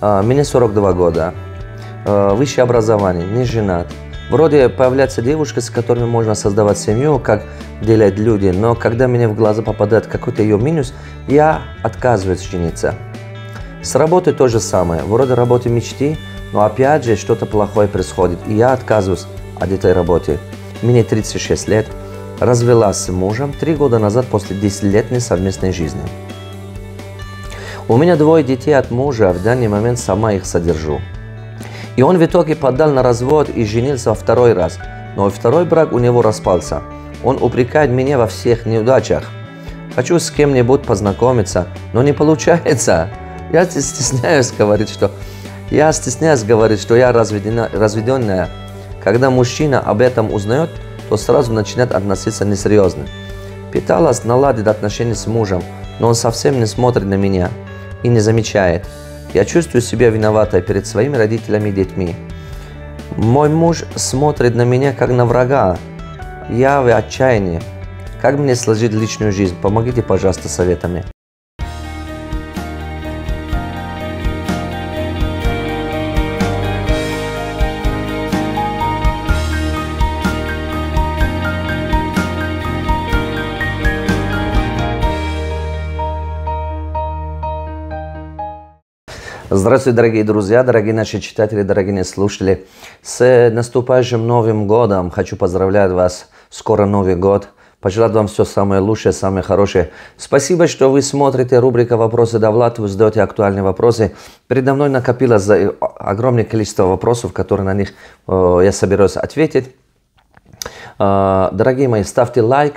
А, мне 42 года. А, высшее образование, не женат. Вроде появляется девушка, с которой можно создавать семью, как делают люди, но когда мне в глаза попадает какой-то ее минус, я отказываюсь жениться. С работой то же самое, вроде работы мечты, но опять же что-то плохое происходит, и я отказываюсь от этой работы. Мне 36 лет, развелась с мужем 3 года назад после 10-летней совместной жизни. У меня двое детей от мужа, а в данный момент сама их содержу. И он в итоге подал на развод и женился во второй раз. Но второй брак у него распался. Он упрекает меня во всех неудачах. Хочу с кем-нибудь познакомиться, но не получается. Я стесняюсь говорить, что... Я стесняюсь говорить, что я разведена, разведенная. Когда мужчина об этом узнает, то сразу начинает относиться несерьезно. Пыталась наладить отношения с мужем, но он совсем не смотрит на меня и не замечает. Я чувствую себя виноватой перед своими родителями и детьми. Мой муж смотрит на меня как на врага. Я в отчаянии. Как мне сложить личную жизнь? Помогите, пожалуйста, советами. Здравствуйте, дорогие друзья, дорогие наши читатели, дорогие слушатели. С наступающим Новым Годом хочу поздравлять вас. Скоро Новый Год. Пожелать вам все самое лучшее, самое хорошее. Спасибо, что вы смотрите рубрика «Вопросы до Влад». Вы задаете актуальные вопросы. Передо мной накопилось э, огромное количество вопросов, которые на них э, я собираюсь ответить. А, дорогие мои, ставьте лайк,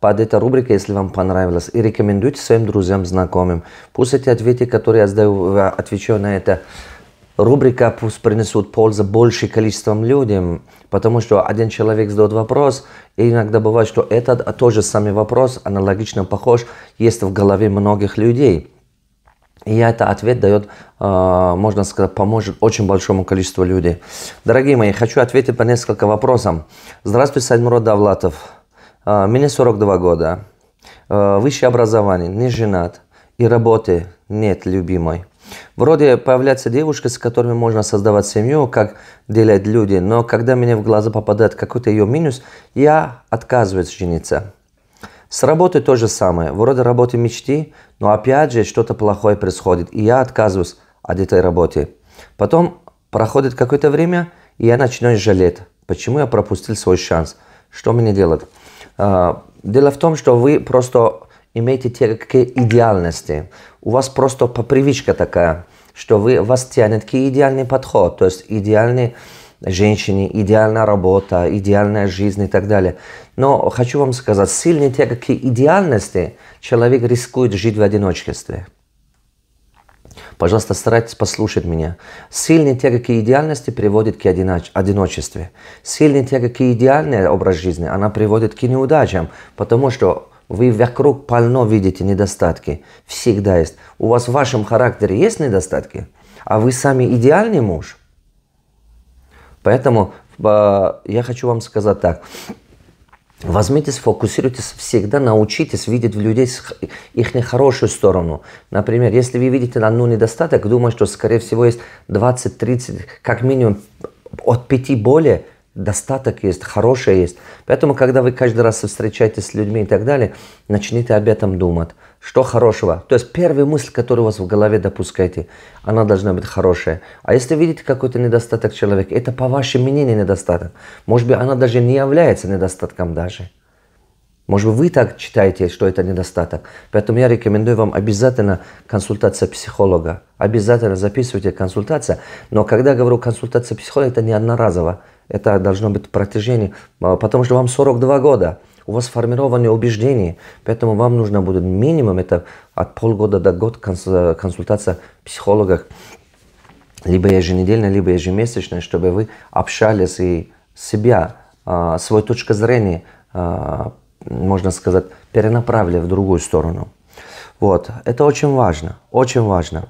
под этой рубрикой, если вам понравилось. И рекомендуйте своим друзьям, знакомым. Пусть эти ответы, которые я задаю, э, отвечаю на это, рубрика пусть принесут пользу большим количеством людям, потому что один человек задает вопрос, и иногда бывает, что этот а, тоже самый вопрос, аналогично похож, есть в голове многих людей. И это ответ дает, э, можно сказать, поможет очень большому количеству людей. Дорогие мои, хочу ответить по несколько вопросам. Здравствуйте, Сайдмурод Давлатов. А, мне 42 года. А, высшее образование, не женат. И работы нет, любимой. Вроде появляется девушка, с которой можно создавать семью, как делят люди, но когда мне в глаза попадает какой-то ее минус, я отказываюсь жениться. С работой то же самое. Вроде работы мечты, но опять же что-то плохое происходит, и я отказываюсь от этой работы. Потом проходит какое-то время, и я начинаю жалеть, почему я пропустил свой шанс. Что мне делать? А, дело в том, что вы просто имеете те какие идеальности. У вас просто по привычка такая, что вы, вас тянет к идеальный подход, то есть идеальный женщине, идеальная работа, идеальная жизнь и так далее. Но хочу вам сказать, сильнее тяга какие идеальности человек рискует жить в одиночестве. Пожалуйста, старайтесь послушать меня. Сильный тяга к идеальности приводит к одиночеству. одиночестве. Сильный тяга к идеальной образ жизни, она приводит к неудачам, потому что вы вокруг полно видите недостатки. Всегда есть. У вас в вашем характере есть недостатки, а вы сами идеальный муж. Поэтому э, я хочу вам сказать так. Возьмитесь, фокусируйтесь всегда, научитесь видеть в людях их нехорошую сторону. Например, если вы видите одну недостаток, думаю, что, скорее всего, есть 20-30, как минимум, от 5 более – достаток есть, хорошее есть. Поэтому, когда вы каждый раз встречаетесь с людьми и так далее, начните об этом думать. Что хорошего? То есть первая мысль, которую у вас в голове допускаете, она должна быть хорошая. А если видите какой-то недостаток человека, это по вашему мнению недостаток. Может быть, она даже не является недостатком даже. Может быть, вы так читаете, что это недостаток. Поэтому я рекомендую вам обязательно консультация психолога. Обязательно записывайте консультацию. Но когда говорю консультация психолога, это не одноразово. Это должно быть протяжение, а, потому что вам 42 года, у вас формированы убеждения, поэтому вам нужно будет минимум, это от полгода до год консультация психолога, либо еженедельно, либо ежемесячно, чтобы вы общались и себя, а, свою точку зрения, а, можно сказать, перенаправили в другую сторону. Вот, это очень важно, очень важно.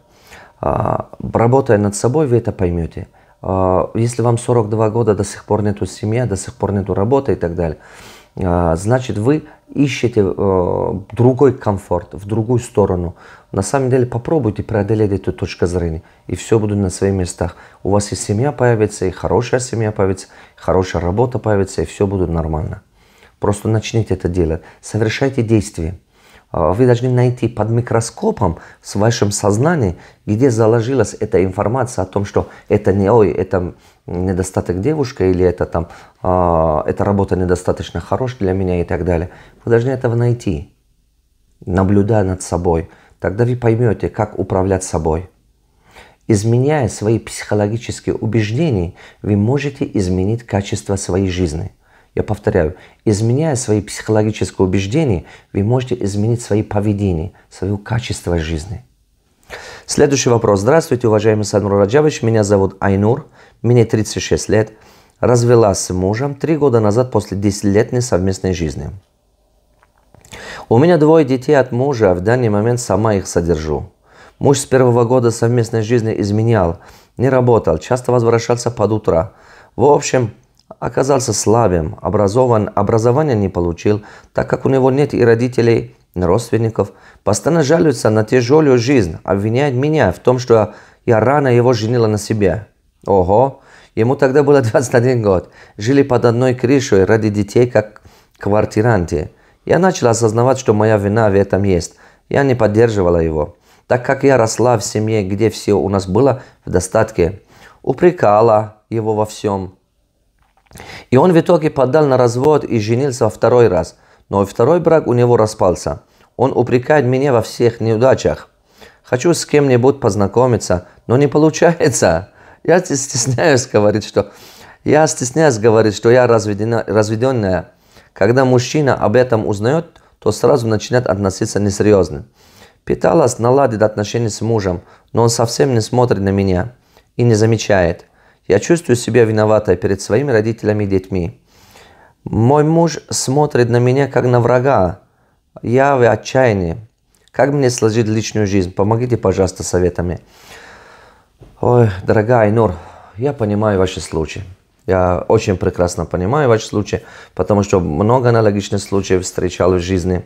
Работая над собой, вы это поймете – а, если вам 42 года, до сих пор нету семьи, до сих пор нету работы и так далее, а, значит, вы ищете э, другой комфорт, в другую сторону. На самом деле попробуйте преодолеть эту точку зрения, и все будет на своих местах. У вас и семья появится, и хорошая семья появится, и хорошая работа появится, и все будет нормально. Просто начните это делать. Совершайте действия. А, вы должны найти под микроскопом с вашим сознанием, где заложилась эта информация о том, что это не ой, это недостаток девушка или это там, э, эта работа недостаточно хорош для меня и так далее. Вы должны этого найти, наблюдая над собой. Тогда вы поймете, как управлять собой. Изменяя свои психологические убеждения, вы можете изменить качество своей жизни – я повторяю, изменяя свои психологические убеждения, вы можете изменить свои поведение, свое качество жизни. Следующий вопрос. Здравствуйте, уважаемый Санур Раджавич. Меня зовут Айнур. Мне 36 лет. Развелась с мужем три года назад после 10-летней совместной жизни. У меня двое детей от мужа, а в данный момент сама их содержу. Муж с первого года совместной жизни изменял, не работал, часто возвращался под утро. В общем, оказался слабым, образован, образования не получил, так как у него нет и родителей, и родственников. Постоянно жалуется на тяжелую жизнь, обвиняет меня в том, что я, рано его женила на себе. Ого, ему тогда было 21 год. Жили под одной крышей ради детей, как квартиранты. Я начала осознавать, что моя вина в этом есть. Я не поддерживала его. Так как я росла в семье, где все у нас было в достатке, упрекала его во всем – и он в итоге подал на развод и женился во второй раз. Но второй брак у него распался. Он упрекает меня во всех неудачах. Хочу с кем-нибудь познакомиться, но не получается. Я стесняюсь говорить, что я стесняюсь говорить, что я разведена, разведенная. Когда мужчина об этом узнает, то сразу начинает относиться несерьезно. Пыталась наладить отношения с мужем, но он совсем не смотрит на меня и не замечает. Я чувствую себя виноватой перед своими родителями и детьми. Мой муж смотрит на меня как на врага. Я в отчаянии. Как мне сложить личную жизнь? Помогите, пожалуйста, советами. Ой, дорогая Айнур, я понимаю ваши случаи. Я очень прекрасно понимаю ваш случай, потому что много аналогичных случаев встречал в жизни.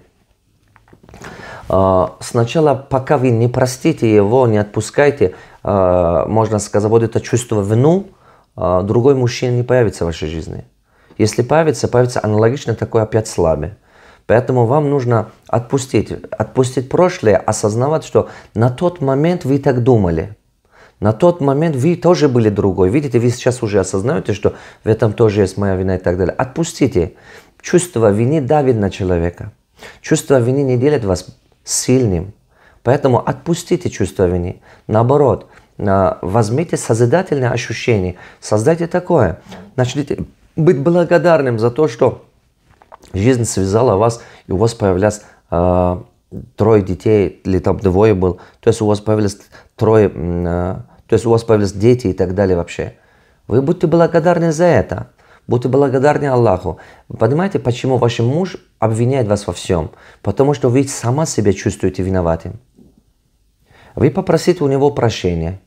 А, сначала, пока вы не простите его, не отпускайте, а, можно сказать, вот это чувство вину, а, другой мужчина не появится в вашей жизни. Если появится, появится аналогично такой опять слабый. Поэтому вам нужно отпустить, отпустить прошлое, осознавать, что на тот момент вы так думали. На тот момент вы тоже были другой. Видите, вы сейчас уже осознаете, что в этом тоже есть моя вина и так далее. Отпустите. Чувство вины давит на человека. Чувство вины не делит вас сильным. Поэтому отпустите чувство вины. Наоборот, э, возьмите созидательное ощущение, создайте такое. Начните быть благодарным за то, что жизнь связала вас, и у вас появлялось э, трое детей, или там двое был, то есть у вас появились трое, э, то есть у вас появились дети и так далее вообще. Вы будьте благодарны за это, будьте благодарны Аллаху. Понимаете, почему ваш муж обвиняет вас во всем, потому что вы сама себя чувствуете виноватым. Вы попросите у него прощения.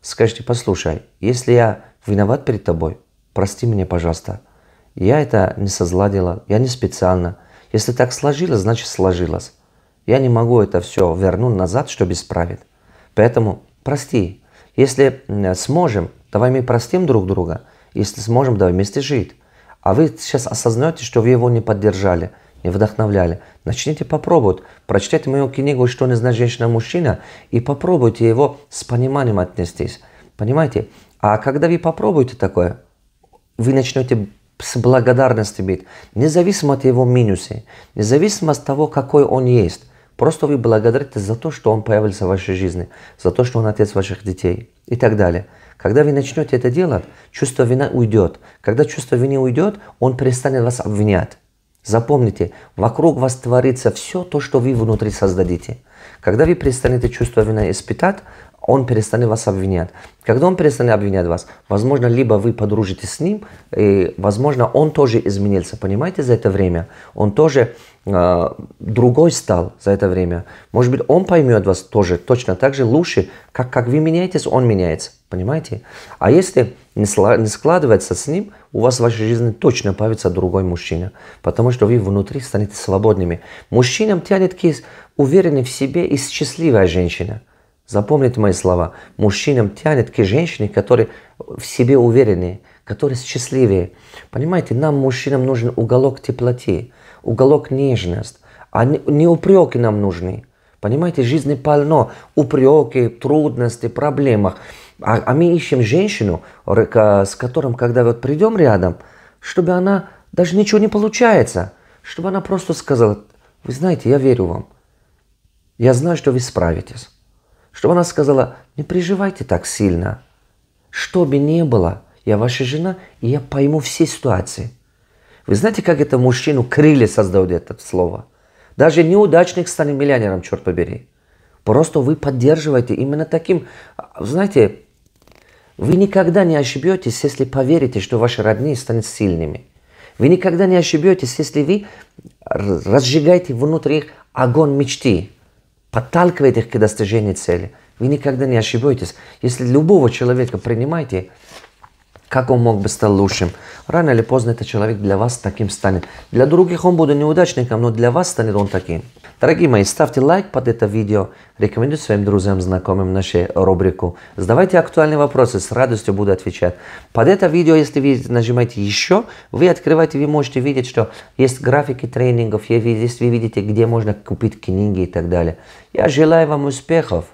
Скажите, послушай, если я виноват перед тобой, прости меня, пожалуйста. Я это не созладила, я не специально. Если так сложилось, значит сложилось. Я не могу это все вернуть назад, чтобы исправить. Поэтому прости. Если сможем, давай мы простим друг друга. Если сможем, давай вместе жить. А вы сейчас осознаете, что вы его не поддержали – и вдохновляли. Начните попробовать. Прочитайте мою книгу «Что не знает женщина-мужчина» и попробуйте его с пониманием отнестись. Понимаете? А когда вы попробуете такое, вы начнете с благодарностью быть. Независимо от его минусы, независимо от того, какой он есть. Просто вы благодарите за то, что он появился в вашей жизни, за то, что он отец ваших детей и так далее. Когда вы начнете это делать, чувство вины уйдет. Когда чувство вины уйдет, он перестанет вас обвинять. Запомните, вокруг вас творится все то, что вы внутри создадите. Когда вы перестанете чувство вина испытать, он перестанет вас обвинять. Когда он перестанет обвинять вас, возможно, либо вы подружитесь с ним, и, возможно, он тоже изменился, понимаете, за это время. Он тоже э, другой стал за это время. Может быть, он поймет вас тоже точно так же лучше, как, как вы меняетесь, он меняется, понимаете? А если не, сла- не складывается с ним, у вас в вашей жизни точно появится другой мужчина, потому что вы внутри станете свободными. Мужчинам тянет к уверенный в себе и счастливая женщина – Запомните мои слова. Мужчинам тянет к женщине, которые в себе уверены, которые счастливее. Понимаете, нам, мужчинам, нужен уголок теплоты, уголок нежности, А не упреки нам нужны. Понимаете, жизнь полно упреки, трудности, проблемах. А, а мы ищем женщину, с которым, когда вот придем рядом, чтобы она даже ничего не получается, чтобы она просто сказала, вы знаете, я верю вам, я знаю, что вы справитесь чтобы она сказала, не переживайте так сильно. Что бы ни было, я ваша жена, и я пойму все ситуации. Вы знаете, как это мужчину крылья создают это слово? Даже неудачник станет миллионером, черт побери. Просто вы поддерживаете именно таким, а, знаете, вы никогда не ошибетесь, если поверите, что ваши родные станут сильными. Вы никогда не ошибетесь, если вы разжигаете внутри их огонь мечты подталкивает их к достижению цели. Вы никогда не ошибаетесь. Если любого человека принимаете, как он мог бы стать лучшим? Рано или поздно этот человек для вас таким станет. Для других он будет неудачником, но для вас станет он таким. Дорогие мои, ставьте лайк под это видео, рекомендуйте своим друзьям, знакомым нашей рубрику. Задавайте актуальные вопросы, с радостью буду отвечать. Под это видео, если вы нажимаете «Еще», вы открываете, вы можете видеть, что есть графики тренингов, есть вы видите, где можно купить книги и так далее. Я желаю вам успехов,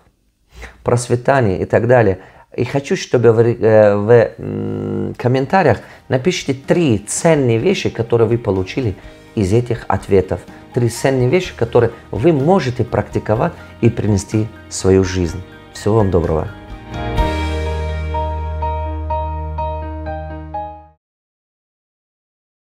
процветания и так далее. И хочу, чтобы э, в, в комментариях напишите три ценные вещи, которые вы получили из этих ответов. Три ценные вещи, которые вы можете практиковать и принести в свою жизнь. Всего вам доброго.